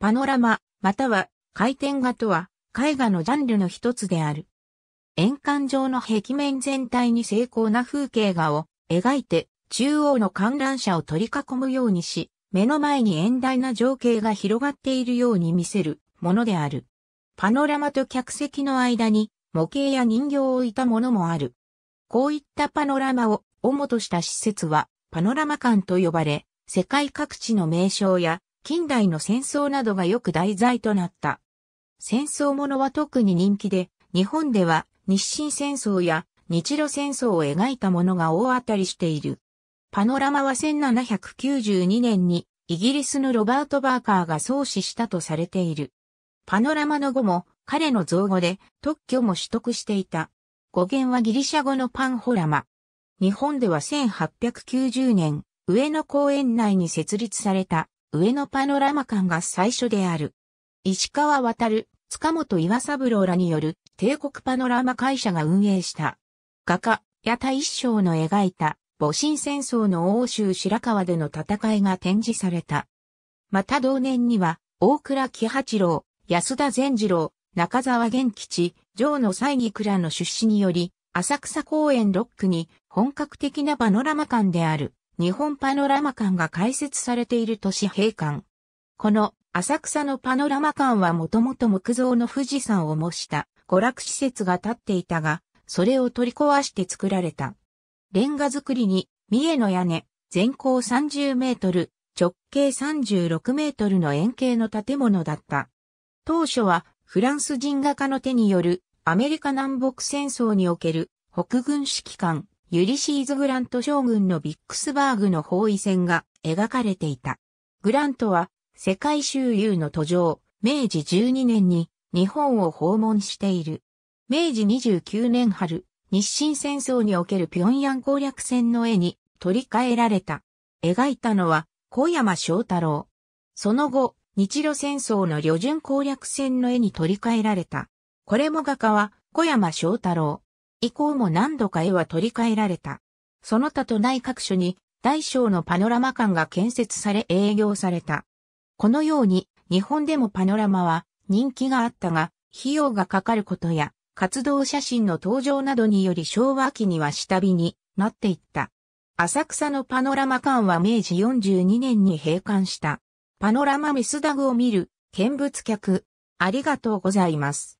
パノラマ、または回転画とは絵画のジャンルの一つである。円環状の壁面全体に精巧な風景画を描いて中央の観覧車を取り囲むようにし、目の前に遠大な情景が広がっているように見せるものである。パノラマと客席の間に模型や人形を置いたものもある。こういったパノラマを主とした施設はパノラマ館と呼ばれ、世界各地の名称や近代の戦争などがよく題材となった。戦争ものは特に人気で、日本では日清戦争や日露戦争を描いたものが大当たりしている。パノラマは1792年にイギリスのロバート・バーカーが創始したとされている。パノラマの語も彼の造語で特許も取得していた。語源はギリシャ語のパンホラマ。日本では1890年、上野公園内に設立された上野パノラマ館が最初である。石川渡、る、塚本岩三郎らによる帝国パノラマ会社が運営した。画家、矢田一章の描いた、戊辰戦争の欧州白川での戦いが展示された。また同年には、大倉喜八郎、安田善次郎、中沢元吉、城野西義倉の出資により、浅草公園ロックに本格的なパノラマ館である。日本パノラマ館が開設されている都市閉館。この浅草のパノラマ館はもともと木造の富士山を模した娯楽施設が建っていたが、それを取り壊して作られた。レンガ造りに、三重の屋根、全高30メートル、直径36メートルの円形の建物だった。当初はフランス人画家の手によるアメリカ南北戦争における北軍指揮官ユリシーズ・グラント将軍のビックスバーグの包囲戦が描かれていた。グラントは世界周遊の途上、明治12年に日本を訪問している。明治29年春、日清戦争における平壌攻略戦の絵に取り替えられた。描いたのは小山翔太郎。その後、日露戦争の旅順攻略戦の絵に取り替えられた。これも画家は小山翔太郎。以降も何度か絵は取り替えられた。その他都内各所に大小のパノラマ館が建設され営業された。このように日本でもパノラマは人気があったが、費用がかかることや活動写真の登場などにより昭和期には下火になっていった。浅草のパノラマ館は明治42年に閉館した。パノラマミスダグを見る見物客、ありがとうございます。